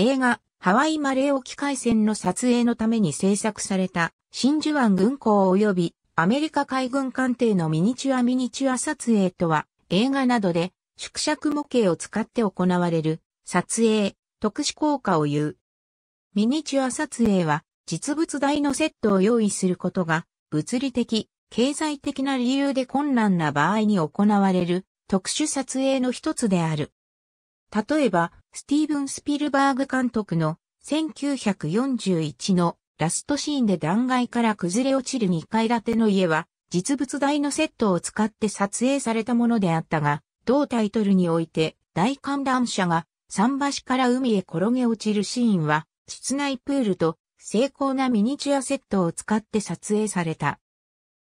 映画、ハワイマレー沖海戦の撮影のために制作された、真珠湾軍港及びアメリカ海軍艦艇のミニチュアミニチュア撮影とは、映画などで縮尺模型を使って行われる、撮影、特殊効果を言う。ミニチュア撮影は、実物大のセットを用意することが、物理的、経済的な理由で困難な場合に行われる、特殊撮影の一つである。例えば、スティーブン・スピルバーグ監督の1941のラストシーンで断崖から崩れ落ちる2階建ての家は実物大のセットを使って撮影されたものであったが、同タイトルにおいて大観覧車が桟橋から海へ転げ落ちるシーンは室内プールと精巧なミニチュアセットを使って撮影された。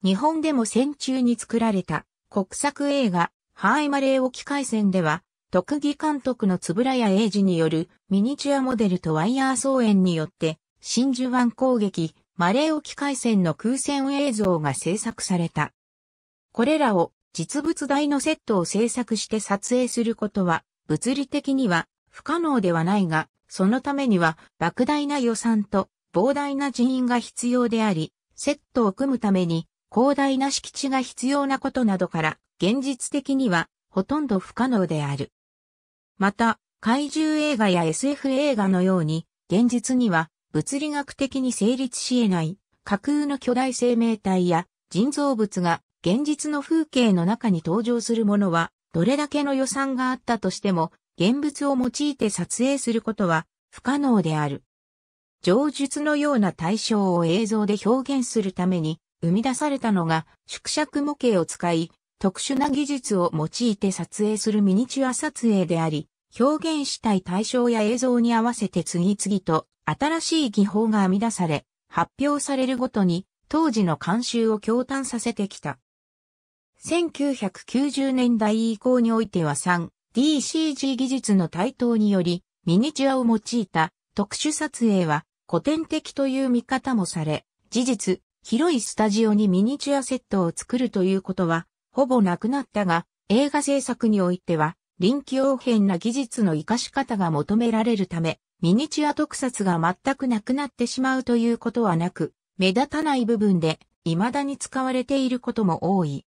日本でも戦中に作られた国策映画ハーイマレー沖海戦では特技監督の円谷英二によるミニチュアモデルとワイヤー操演によって、真珠湾攻撃、マレー沖海戦の空戦映像が制作された。これらを実物大のセットを制作して撮影することは、物理的には不可能ではないが、そのためには莫大な予算と膨大な人員が必要であり、セットを組むために広大な敷地が必要なことなどから、現実的にはほとんど不可能である。また、怪獣映画や SF 映画のように、現実には物理学的に成立し得ない架空の巨大生命体や人造物が現実の風景の中に登場するものは、どれだけの予算があったとしても、現物を用いて撮影することは不可能である。上述のような対象を映像で表現するために生み出されたのが縮尺模型を使い特殊な技術を用いて撮影するミニチュア撮影であり、表現したい対象や映像に合わせて次々と新しい技法が編み出され、発表されるごとに当時の監修を共嘆させてきた。1990年代以降においては 3DCG 技術の台頭により、ミニチュアを用いた特殊撮影は古典的という見方もされ、事実、広いスタジオにミニチュアセットを作るということは、ほぼなくなったが、映画制作においては、臨機応変な技術の活かし方が求められるため、ミニチュア特撮が全くなくなってしまうということはなく、目立たない部分で未だに使われていることも多い。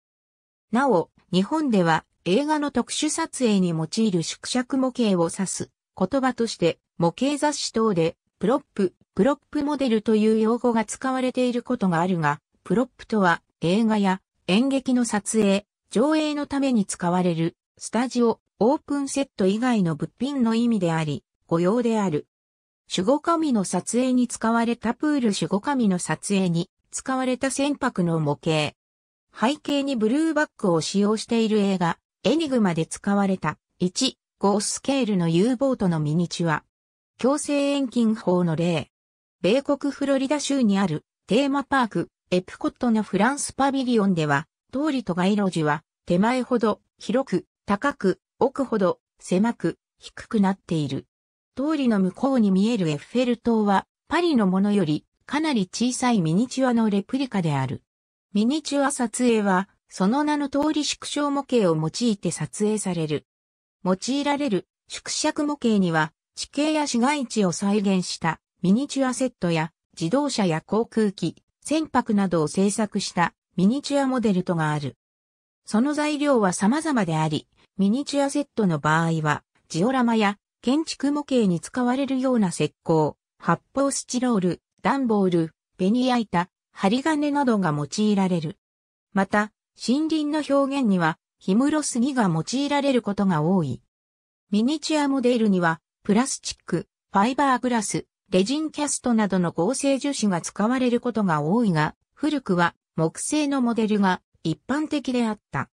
なお、日本では映画の特殊撮影に用いる縮尺模型を指す言葉として模型雑誌等でプロップ、プロップモデルという用語が使われていることがあるが、プロップとは映画や演劇の撮影、上映のために使われるスタジオ、オープンセット以外の物品の意味であり、御用である。守護神の撮影に使われたプール守護神の撮影に使われた船舶の模型。背景にブルーバックを使用している映画、エニグマで使われた1、5スケールの U ボートのミニチュア。強制遠近法の例。米国フロリダ州にあるテーマパーク、エプコットのフランスパビリオンでは、通りと街路樹は手前ほど広く高く、奥ほど、狭く、低くなっている。通りの向こうに見えるエッフェル塔は、パリのものより、かなり小さいミニチュアのレプリカである。ミニチュア撮影は、その名の通り縮小模型を用いて撮影される。用いられる縮尺模型には、地形や市街地を再現したミニチュアセットや自動車や航空機、船舶などを製作したミニチュアモデルとがある。その材料は様々であり、ミニチュアセットの場合は、ジオラマや建築模型に使われるような石膏、発泡スチロール、段ボール、ベニヤ板、針金などが用いられる。また、森林の表現には、ヒムロスギが用いられることが多い。ミニチュアモデルには、プラスチック、ファイバーグラス、レジンキャストなどの合成樹脂が使われることが多いが、古くは木製のモデルが一般的であった。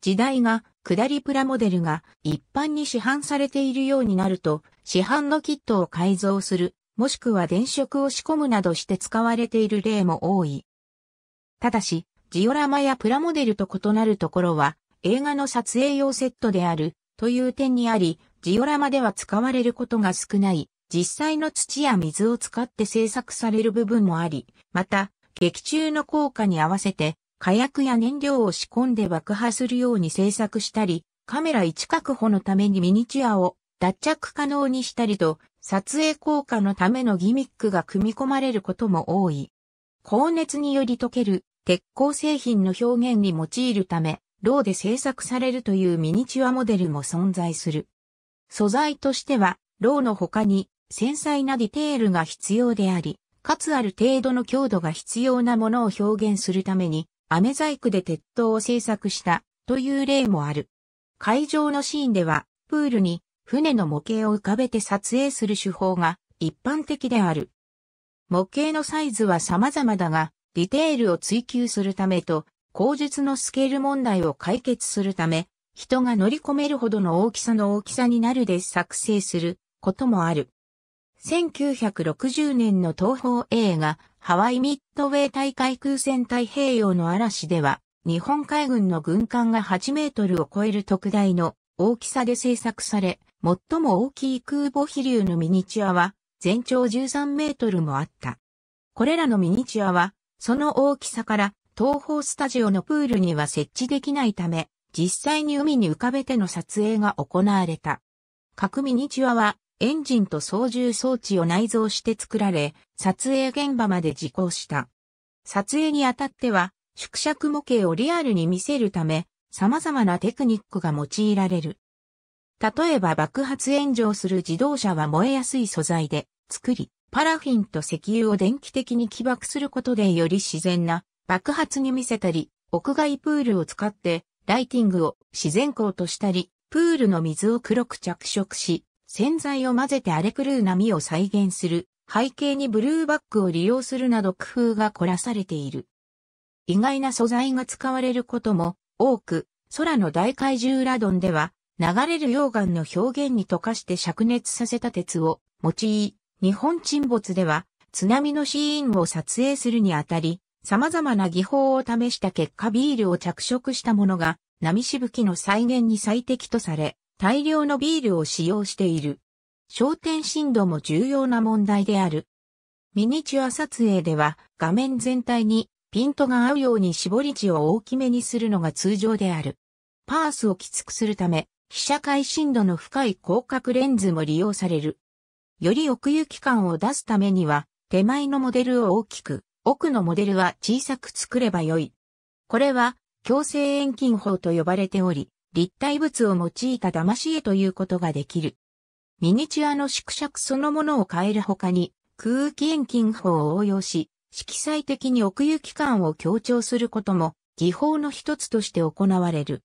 時代が下りプラモデルが一般に市販されているようになると、市販のキットを改造する、もしくは電飾を仕込むなどして使われている例も多い。ただし、ジオラマやプラモデルと異なるところは、映画の撮影用セットである、という点にあり、ジオラマでは使われることが少ない、実際の土や水を使って制作される部分もあり、また、劇中の効果に合わせて、火薬や燃料を仕込んで爆破するように製作したり、カメラ位置確保のためにミニチュアを脱着可能にしたりと、撮影効果のためのギミックが組み込まれることも多い。高熱により溶ける鉄鋼製品の表現に用いるため、ローで製作されるというミニチュアモデルも存在する。素材としては、ローの他に繊細なディテールが必要であり、かつある程度の強度が必要なものを表現するために、飴細工で鉄塔を製作したという例もある。会場のシーンでは、プールに船の模型を浮かべて撮影する手法が一般的である。模型のサイズは様々だが、ディテールを追求するためと、口述のスケール問題を解決するため、人が乗り込めるほどの大きさの大きさになるで作成することもある。1960年の東方映画、ハワイミッドウェイ大海空戦太平洋の嵐では、日本海軍の軍艦が8メートルを超える特大の大きさで製作され、最も大きい空母飛竜のミニチュアは、全長13メートルもあった。これらのミニチュアは、その大きさから東方スタジオのプールには設置できないため、実際に海に浮かべての撮影が行われた。各ミニチュアはエンジンと操縦装置を内蔵して作られ、撮影現場まで実行した。撮影にあたっては、縮尺模型をリアルに見せるため、様々なテクニックが用いられる。例えば爆発炎上する自動車は燃えやすい素材で作り、パラフィンと石油を電気的に起爆することでより自然な爆発に見せたり、屋外プールを使ってライティングを自然光としたり、プールの水を黒く着色し、洗剤を混ぜて荒れ狂う波を再現する、背景にブルーバックを利用するなど工夫が凝らされている。意外な素材が使われることも多く、空の大怪獣ラドンでは、流れる溶岩の表現に溶かして灼熱させた鉄を用い、日本沈没では津波のシーンを撮影するにあたり、様々な技法を試した結果ビールを着色したものが波しぶきの再現に最適とされ、大量のビールを使用している。焦点深度も重要な問題である。ミニチュア撮影では画面全体にピントが合うように絞り値を大きめにするのが通常である。パースをきつくするため、被写界深度の深い広角レンズも利用される。より奥行き感を出すためには、手前のモデルを大きく、奥のモデルは小さく作ればよい。これは、強制遠近法と呼ばれており、立体物を用いた騙し絵ということができる。ミニチュアの縮尺そのものを変える他に、空気遠近法を応用し、色彩的に奥行き感を強調することも、技法の一つとして行われる。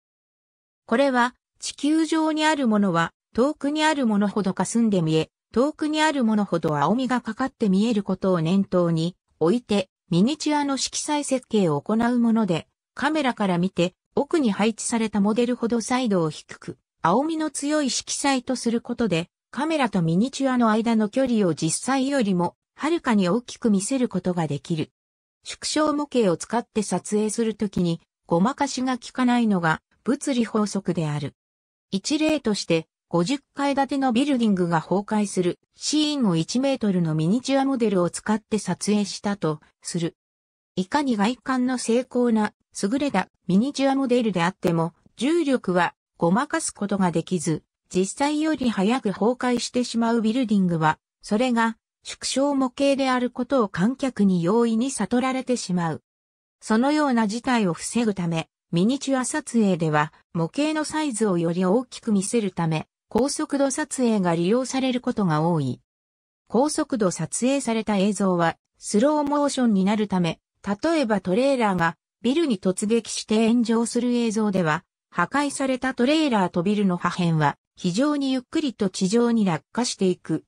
これは、地球上にあるものは、遠くにあるものほど霞んで見え、遠くにあるものほど青みがかかって見えることを念頭に、置いて、ミニチュアの色彩設計を行うもので、カメラから見て、奥に配置されたモデルほどサイドを低く、青みの強い色彩とすることで、カメラとミニチュアの間の距離を実際よりも、はるかに大きく見せることができる。縮小模型を使って撮影するときに、ごまかしが効かないのが物理法則である。一例として、50階建てのビルディングが崩壊するシーンを1メートルのミニチュアモデルを使って撮影したとする。いかに外観の精巧な優れたミニチュアモデルであっても、重力はごまかすことができず、実際より早く崩壊してしまうビルディングは、それが縮小模型であることを観客に容易に悟られてしまう。そのような事態を防ぐため、ミニチュア撮影では模型のサイズをより大きく見せるため、高速度撮影が利用されることが多い。高速度撮影された映像はスローモーションになるため、例えばトレーラーがビルに突撃して炎上する映像では、破壊されたトレーラーとビルの破片は非常にゆっくりと地上に落下していく。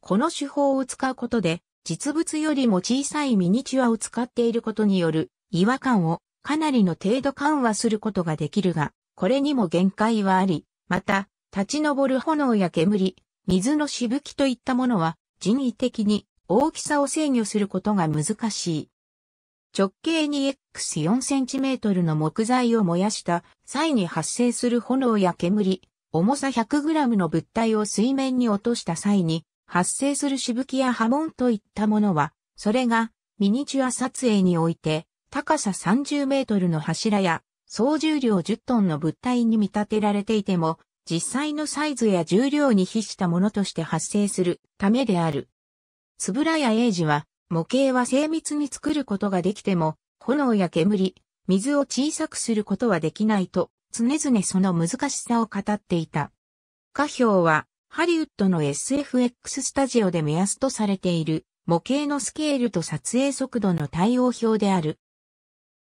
この手法を使うことで、実物よりも小さいミニチュアを使っていることによる違和感をかなりの程度緩和することができるが、これにも限界はあり、また、立ち上る炎や煙、水のしぶきといったものは人為的に大きさを制御することが難しい。直径 2x4cm の木材を燃やした際に発生する炎や煙、重さ 100g の物体を水面に落とした際に発生するしぶきや波紋といったものは、それがミニチュア撮影において高さ30メートルの柱や総重量10トンの物体に見立てられていても、実際のサイズや重量に比したものとして発生するためである。つぶらやイジは模型は精密に作ることができても、炎や煙、水を小さくすることはできないと、常々その難しさを語っていた。過表は、ハリウッドの SFX スタジオで目安とされている模型のスケールと撮影速度の対応表である。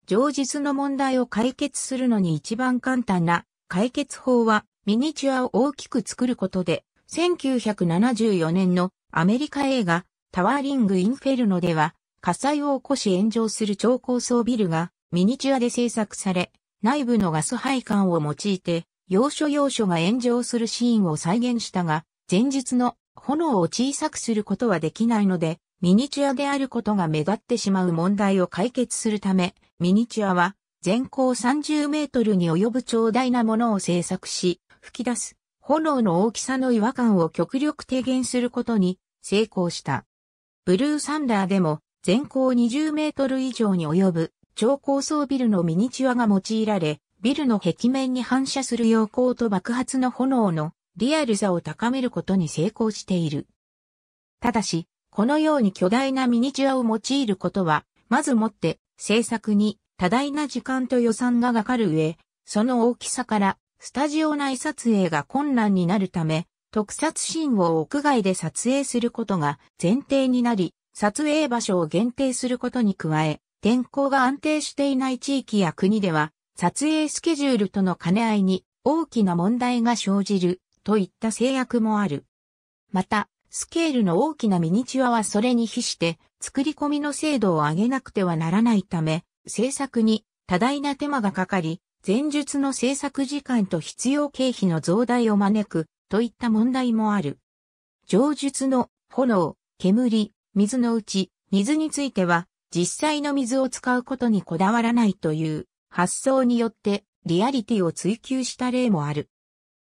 上述の問題を解決するのに一番簡単な解決法はミニチュアを大きく作ることで1974年のアメリカ映画タワーリング・インフェルノでは、火災を起こし炎上する超高層ビルがミニチュアで制作され、内部のガス配管を用いて、要所要所が炎上するシーンを再現したが、前日の炎を小さくすることはできないので、ミニチュアであることが目立ってしまう問題を解決するため、ミニチュアは全高30メートルに及ぶ長大なものを制作し、吹き出す炎の大きさの違和感を極力低減することに成功した。ブルーサンダーでも全高20メートル以上に及ぶ超高層ビルのミニチュアが用いられ、ビルの壁面に反射する陽光と爆発の炎のリアルさを高めることに成功している。ただし、このように巨大なミニチュアを用いることは、まずもって制作に多大な時間と予算がかかる上、その大きさからスタジオ内撮影が困難になるため、特撮シーンを屋外で撮影することが前提になり、撮影場所を限定することに加え、天候が安定していない地域や国では、撮影スケジュールとの兼ね合いに大きな問題が生じるといった制約もある。また、スケールの大きなミニチュアはそれに比して作り込みの精度を上げなくてはならないため、制作に多大な手間がかかり、前述の制作時間と必要経費の増大を招くといった問題もある。上述の炎、煙、水のうち、水については、実際の水を使うことにこだわらないという発想によってリアリティを追求した例もある。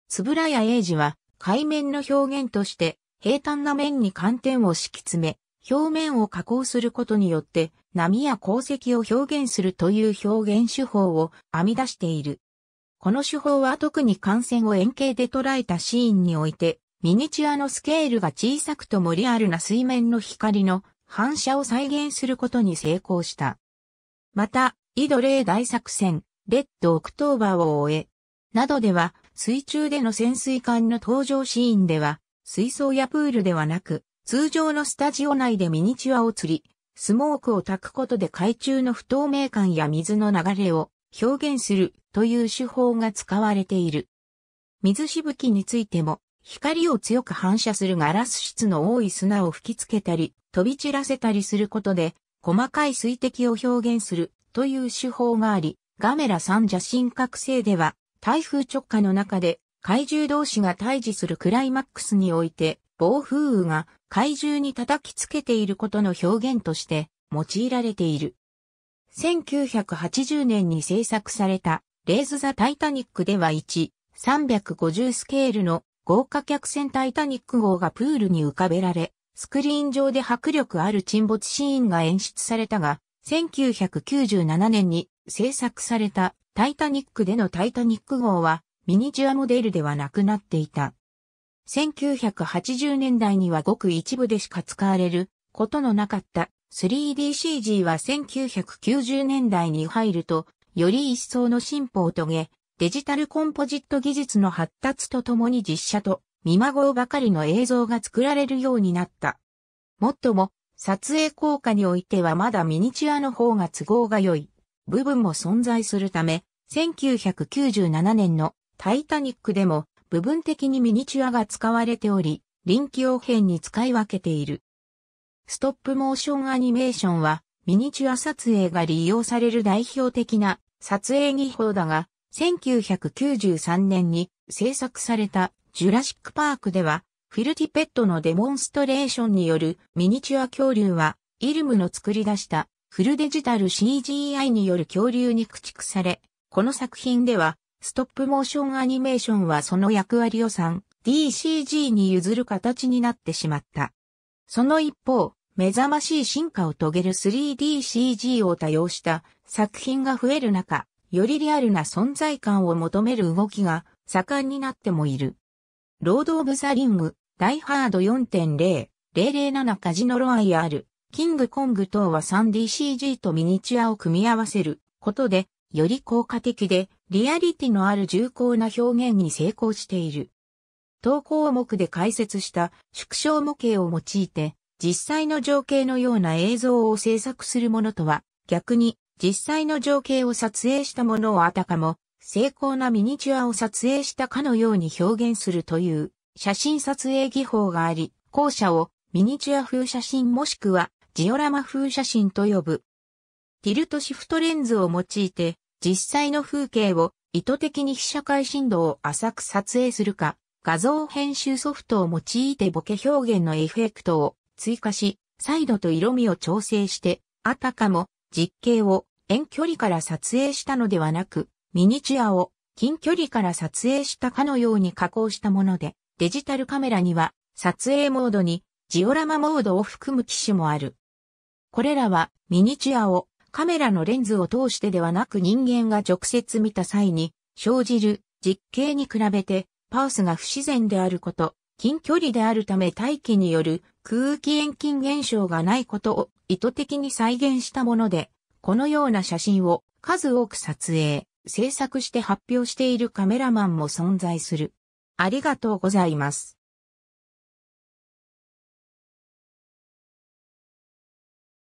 つぶらや英二は海面の表現として平坦な面に寒点を敷き詰め、表面を加工することによって波や鉱石を表現するという表現手法を編み出している。この手法は特に感染を円形で捉えたシーンにおいて、ミニチュアのスケールが小さくともリアルな水面の光の反射を再現することに成功した。また、イドレー大作戦、レッド・オクトーバーを終え、などでは、水中での潜水艦の登場シーンでは、水槽やプールではなく、通常のスタジオ内でミニチュアを釣り、スモークを焚くことで海中の不透明感や水の流れを表現するという手法が使われている。水しぶきについても、光を強く反射するガラス質の多い砂を吹きつけたり、飛び散らせたりすることで、細かい水滴を表現するという手法があり、ガメラ3邪神覚醒では、台風直下の中で怪獣同士が対峙するクライマックスにおいて、暴風雨が怪獣に叩きつけていることの表現として用いられている。1980年に制作されたレーズ・ザ・タイタニックでは1、350スケールの豪華客船タイタニック号がプールに浮かべられ、スクリーン上で迫力ある沈没シーンが演出されたが、1997年に制作されたタイタニックでのタイタニック号はミニチュアモデルではなくなっていた。1980年代にはごく一部でしか使われることのなかった 3DCG は1990年代に入るとより一層の進歩を遂げ、デジタルコンポジット技術の発達とともに実写と見まごうばかりの映像が作られるようになった。もっとも、撮影効果においてはまだミニチュアの方が都合が良い部分も存在するため、1997年のタイタニックでも部分的にミニチュアが使われており、臨機応変に使い分けている。ストップモーションアニメーションはミニチュア撮影が利用される代表的な撮影技法だが、1993年に制作されたジュラシック・パークでは、フィルティペットのデモンストレーションによるミニチュア恐竜は、イルムの作り出したフルデジタル CGI による恐竜に駆逐され、この作品では、ストップモーションアニメーションはその役割を 3DCG に譲る形になってしまった。その一方、目覚ましい進化を遂げる 3DCG を多用した作品が増える中、よりリアルな存在感を求める動きが盛んになってもいる。ロード・オブ・ザ・リング、ダイ・ハード4.0、007カジノ・ロワイヤル、キング・コング等は 3DCG とミニチュアを組み合わせることで、より効果的で、リアリティのある重厚な表現に成功している。投稿目で解説した縮小模型を用いて、実際の情景のような映像を制作するものとは、逆に実際の情景を撮影したものをあたかも、精巧なミニチュアを撮影したかのように表現するという写真撮影技法があり、後者をミニチュア風写真もしくはジオラマ風写真と呼ぶ。ティルトシフトレンズを用いて実際の風景を意図的に被写界深度を浅く撮影するか、画像編集ソフトを用いてボケ表現のエフェクトを追加し、イ度と色味を調整して、あたかも実景を遠距離から撮影したのではなく、ミニチュアを近距離から撮影したかのように加工したもので、デジタルカメラには撮影モードにジオラマモードを含む機種もある。これらはミニチュアをカメラのレンズを通してではなく人間が直接見た際に生じる実景に比べてパースが不自然であること、近距離であるため大気による空気遠近現象がないことを意図的に再現したもので、このような写真を数多く撮影、制作して発表しているカメラマンも存在する。ありがとうございます。